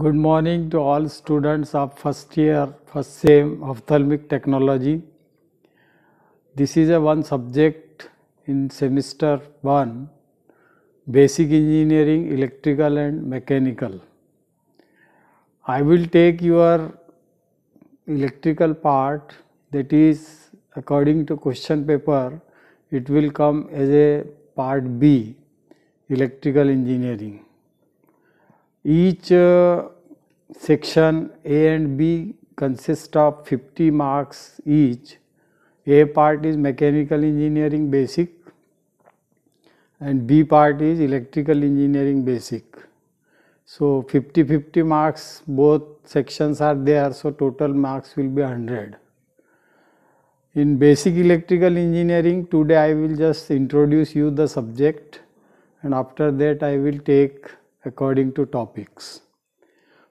Good morning to all students of first year, first SEM ophthalmic technology. This is a one subject in semester 1, basic engineering, electrical and mechanical. I will take your electrical part that is according to question paper, it will come as a part B, electrical engineering. Each uh, section A and B consist of 50 marks each. A part is mechanical engineering basic and B part is electrical engineering basic. So 50 50 marks both sections are there so total marks will be 100. In basic electrical engineering today I will just introduce you the subject and after that I will take according to topics.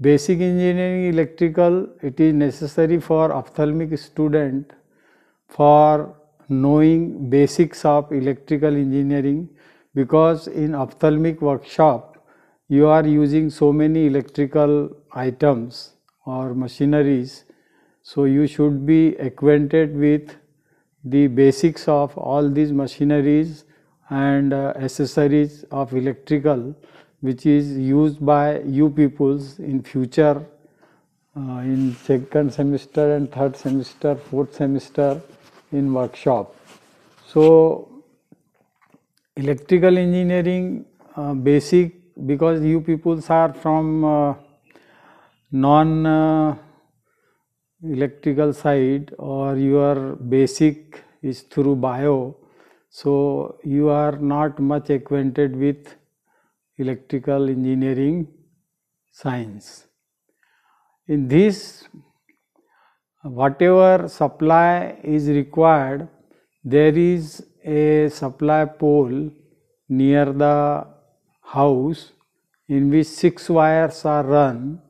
Basic engineering electrical, it is necessary for ophthalmic student for knowing basics of electrical engineering because in ophthalmic workshop you are using so many electrical items or machineries. So, you should be acquainted with the basics of all these machineries and uh, accessories of electrical which is used by you peoples in future uh, in second semester and third semester, fourth semester in workshop. So, electrical engineering uh, basic because you peoples are from uh, non uh, electrical side or your basic is through bio so you are not much acquainted with electrical engineering science. In this whatever supply is required there is a supply pole near the house in which six wires are run.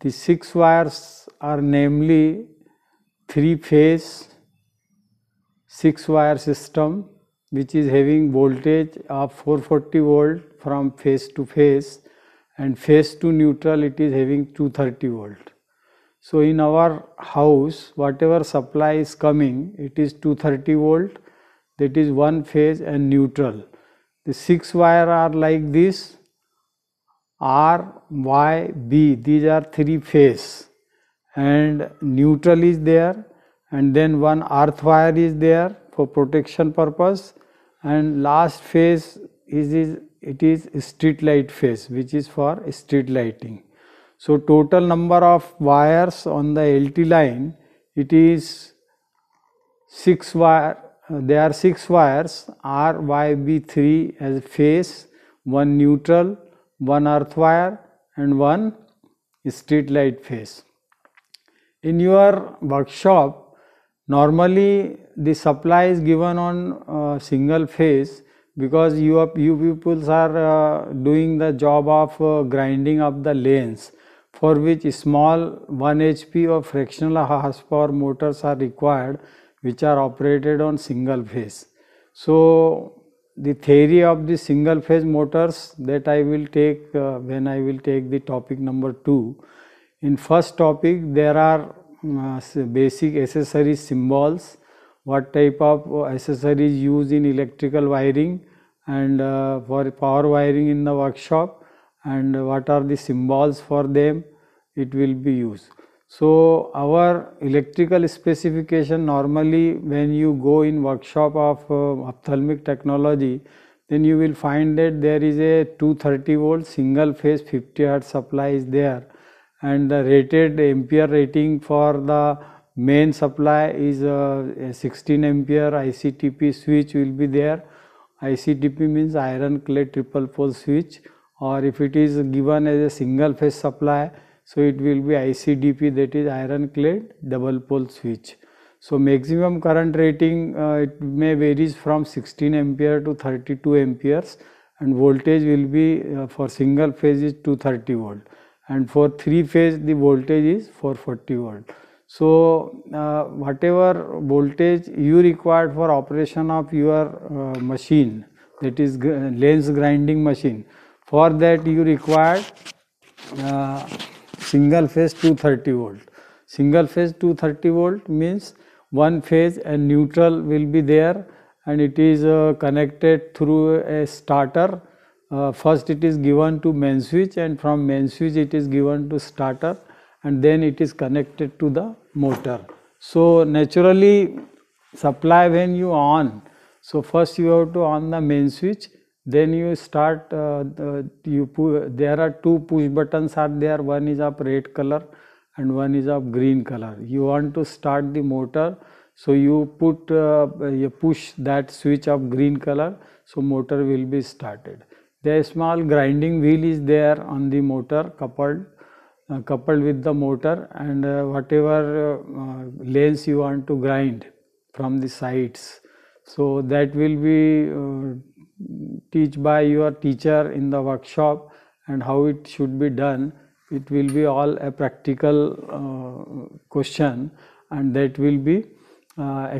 The six wires are namely three phase six wire system which is having voltage of 440 volt from phase to phase and phase to neutral it is having 230 volt. So, in our house whatever supply is coming it is 230 volt that is one phase and neutral. The 6 wire are like this R, Y, B these are 3 phase and neutral is there and then one earth wire is there for protection purpose and last phase is, is it is street light phase which is for street lighting. So, total number of wires on the LT line it is 6 wire there are 6 wires R, Y, B, 3 as phase, 1 neutral, 1 earth wire and 1 street light phase. In your workshop normally the supply is given on uh, single phase because you, are, you people are uh, doing the job of uh, grinding up the lanes for which small 1 HP or fractional horsepower motors are required which are operated on single phase. So, the theory of the single phase motors that I will take uh, when I will take the topic number 2. In first topic there are uh, basic accessory symbols what type of accessories used in electrical wiring and uh, for power wiring in the workshop and what are the symbols for them it will be used. So, our electrical specification normally when you go in workshop of uh, ophthalmic technology then you will find that there is a 230 volt single phase 50 hertz supply is there and the rated ampere rating for the main supply is uh, a 16 ampere ICTP switch will be there. ICTP means iron clay triple pole switch or if it is given as a single phase supply, so it will be ICDP that is iron clay double pole switch. So maximum current rating uh, it may varies from 16 ampere to 32 amperes and voltage will be uh, for single phase is 230 volt and for three phase the voltage is 440 volt. So, uh, whatever voltage you required for operation of your uh, machine that is gr lens grinding machine for that you require uh, single phase 230 volt. Single phase 230 volt means one phase and neutral will be there and it is uh, connected through a starter. Uh, first it is given to main switch and from main switch it is given to starter and then it is connected to the motor. So naturally supply when you on, so first you have to on the main switch, then you start, uh, the, you there are two push buttons are there, one is of red color and one is of green color. You want to start the motor, so you put, uh, you push that switch of green color, so motor will be started. The small grinding wheel is there on the motor coupled uh, coupled with the motor and uh, whatever uh, lanes you want to grind from the sides. So that will be uh, teach by your teacher in the workshop and how it should be done. It will be all a practical question and that will be uh,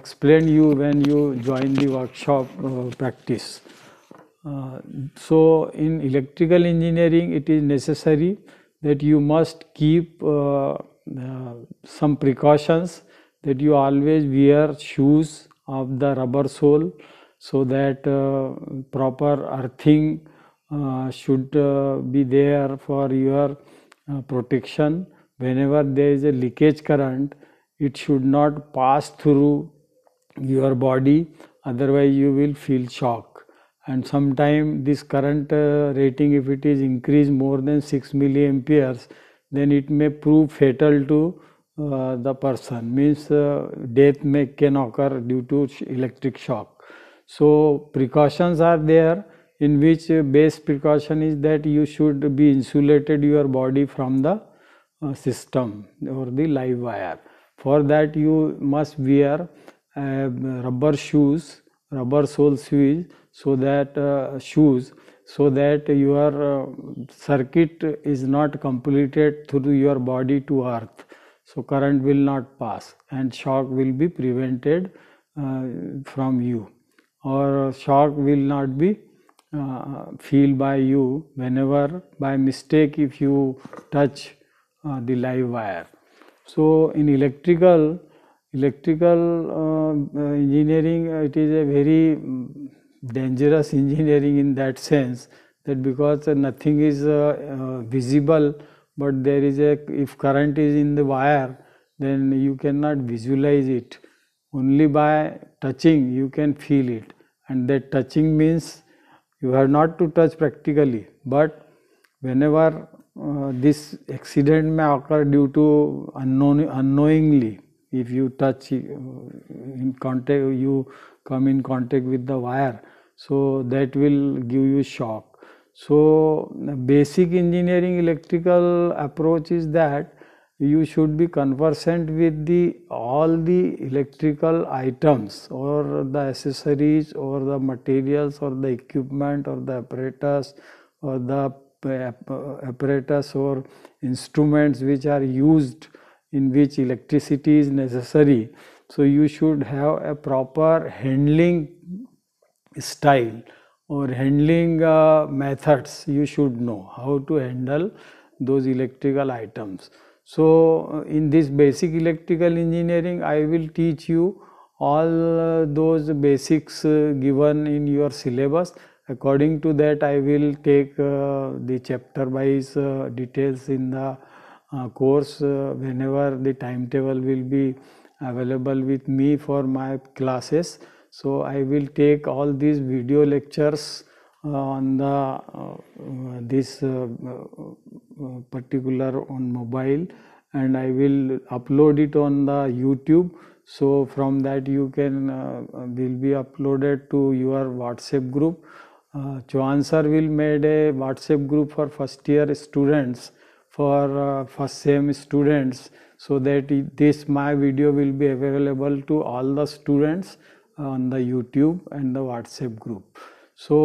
you when you join the workshop uh, practice. Uh, so in electrical engineering it is necessary that you must keep uh, uh, some precautions that you always wear shoes of the rubber sole so that uh, proper earthing uh, should uh, be there for your uh, protection whenever there is a leakage current it should not pass through your body otherwise you will feel shock and sometime this current uh, rating if it is increased more than 6 milliampere, then it may prove fatal to uh, the person means uh, death may can occur due to electric shock so precautions are there in which uh, base precaution is that you should be insulated your body from the uh, system or the live wire for that you must wear uh, rubber shoes rubber sole shoes so that uh, shoes so that your uh, circuit is not completed through your body to earth so current will not pass and shock will be prevented uh, from you or shock will not be uh, feel by you whenever by mistake if you touch uh, the live wire. So in electrical electrical uh, engineering it is a very mm, dangerous engineering in that sense that because nothing is uh, uh, visible but there is a if current is in the wire then you cannot visualize it only by touching you can feel it and that touching means you have not to touch practically but whenever uh, this accident may occur due to unknown unknowingly if you touch uh, in contact you come in contact with the wire so that will give you shock so basic engineering electrical approach is that you should be conversant with the all the electrical items or the accessories or the materials or the equipment or the apparatus or the apparatus or instruments which are used in which electricity is necessary so you should have a proper handling style or handling uh, methods you should know how to handle those electrical items. So uh, in this basic electrical engineering I will teach you all uh, those basics uh, given in your syllabus according to that I will take uh, the chapter wise uh, details in the uh, course whenever the timetable will be available with me for my classes. So I will take all these video lectures uh, on the uh, uh this uh, uh, particular on mobile and I will upload it on the YouTube. So from that you can uh, will be uploaded to your WhatsApp group. Uh, Chauhan sir will made a WhatsApp group for first year students for uh, first sem students so that this my video will be available to all the students on the YouTube and the WhatsApp group. So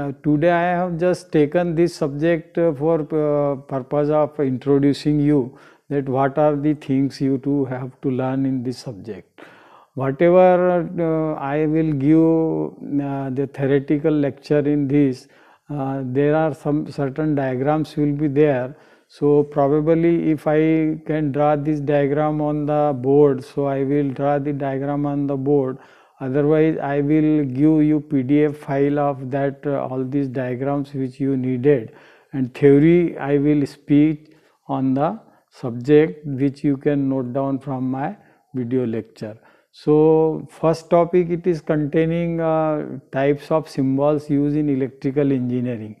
uh, today I have just taken this subject uh, for uh, purpose of introducing you that what are the things you to have to learn in this subject. Whatever uh, I will give uh, the theoretical lecture in this, uh, there are some certain diagrams will be there so probably if I can draw this diagram on the board, so I will draw the diagram on the board. Otherwise, I will give you PDF file of that uh, all these diagrams which you needed. And theory I will speak on the subject which you can note down from my video lecture. So first topic it is containing uh, types of symbols used in electrical engineering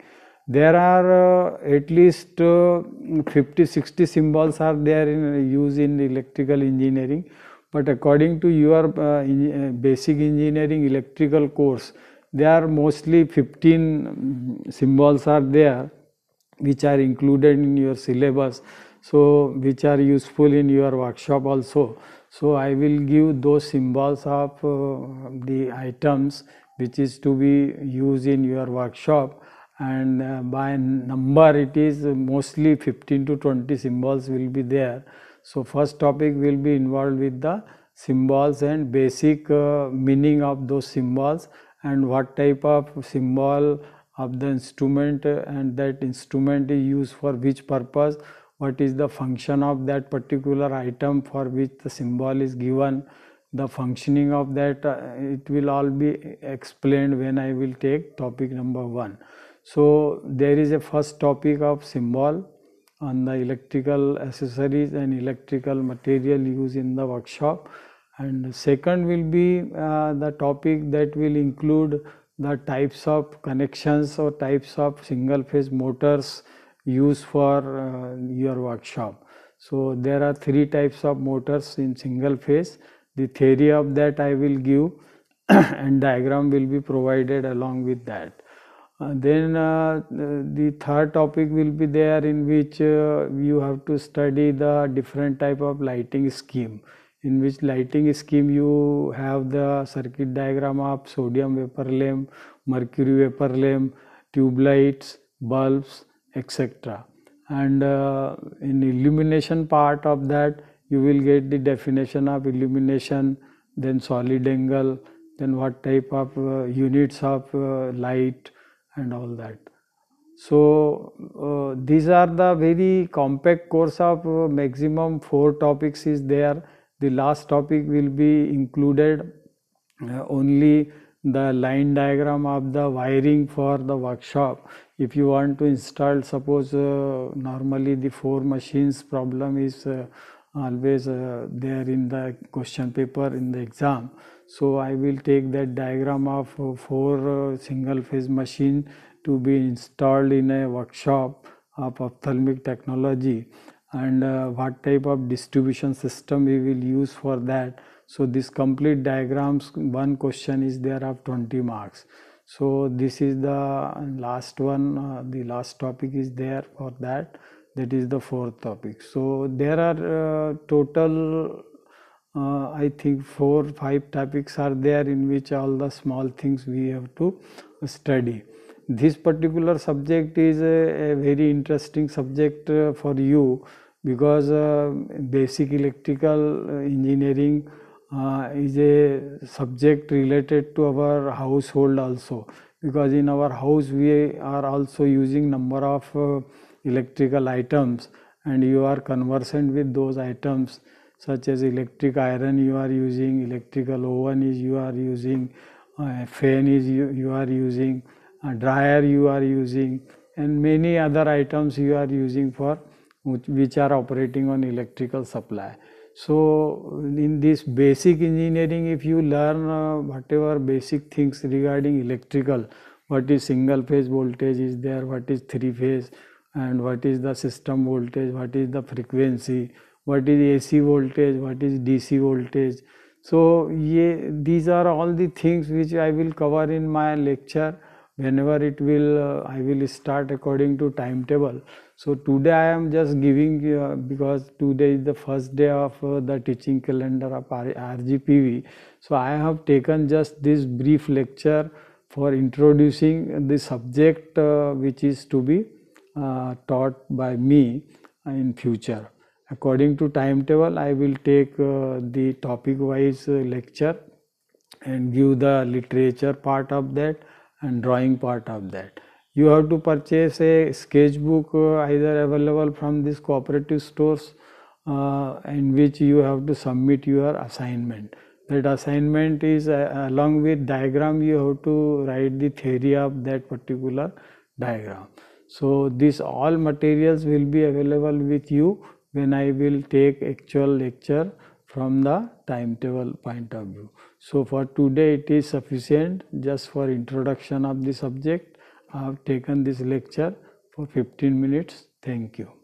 there are uh, at least uh, 50 60 symbols are there in use in electrical engineering but according to your uh, in, uh, basic engineering electrical course there are mostly 15 mm, symbols are there which are included in your syllabus so which are useful in your workshop also so i will give those symbols of uh, the items which is to be used in your workshop and uh, by number it is mostly 15 to 20 symbols will be there. So, first topic will be involved with the symbols and basic uh, meaning of those symbols and what type of symbol of the instrument uh, and that instrument is used for which purpose, what is the function of that particular item for which the symbol is given, the functioning of that, it will all be explained when I will take topic number 1. So, there is a first topic of symbol on the electrical accessories and electrical material used in the workshop and second will be uh, the topic that will include the types of connections or types of single phase motors used for uh, your workshop. So, there are three types of motors in single phase. The theory of that I will give and diagram will be provided along with that then uh, the third topic will be there in which uh, you have to study the different type of lighting scheme in which lighting scheme you have the circuit diagram of sodium vapor lamp, mercury vapor lamp, tube lights, bulbs, etc. And uh, in illumination part of that, you will get the definition of illumination, then solid angle, then what type of uh, units of uh, light, and all that. So, uh, these are the very compact course of uh, maximum 4 topics is there. The last topic will be included uh, only the line diagram of the wiring for the workshop. If you want to install suppose uh, normally the 4 machines problem is uh, always uh, there in the question paper in the exam. So I will take that diagram of uh, four uh, single phase machine to be installed in a workshop of ophthalmic technology and uh, what type of distribution system we will use for that. So this complete diagrams one question is there of 20 marks. So this is the last one uh, the last topic is there for that that is the fourth topic. So there are uh, total uh, I think four five topics are there in which all the small things we have to study. This particular subject is a, a very interesting subject uh, for you because uh, basic electrical uh, engineering uh, is a subject related to our household also because in our house we are also using number of uh, electrical items and you are conversant with those items such as electric iron you are using, electrical oven is you are using, uh, fan is you, you are using, uh, dryer you are using and many other items you are using for which, which are operating on electrical supply. So in this basic engineering if you learn uh, whatever basic things regarding electrical, what is single phase voltage is there, what is three phase and what is the system voltage, what is the frequency, what is AC voltage, what is DC voltage. So, ye, these are all the things which I will cover in my lecture whenever it will uh, I will start according to timetable. So, today I am just giving uh, because today is the first day of uh, the teaching calendar of RGPV. So, I have taken just this brief lecture for introducing the subject uh, which is to be uh, taught by me uh, in future according to timetable I will take uh, the topic wise lecture and give the literature part of that and drawing part of that. You have to purchase a sketchbook uh, either available from these cooperative stores uh, in which you have to submit your assignment. That assignment is uh, along with diagram you have to write the theory of that particular diagram. So, these all materials will be available with you when I will take actual lecture from the timetable point of view. So for today it is sufficient just for introduction of the subject. I have taken this lecture for 15 minutes. Thank you.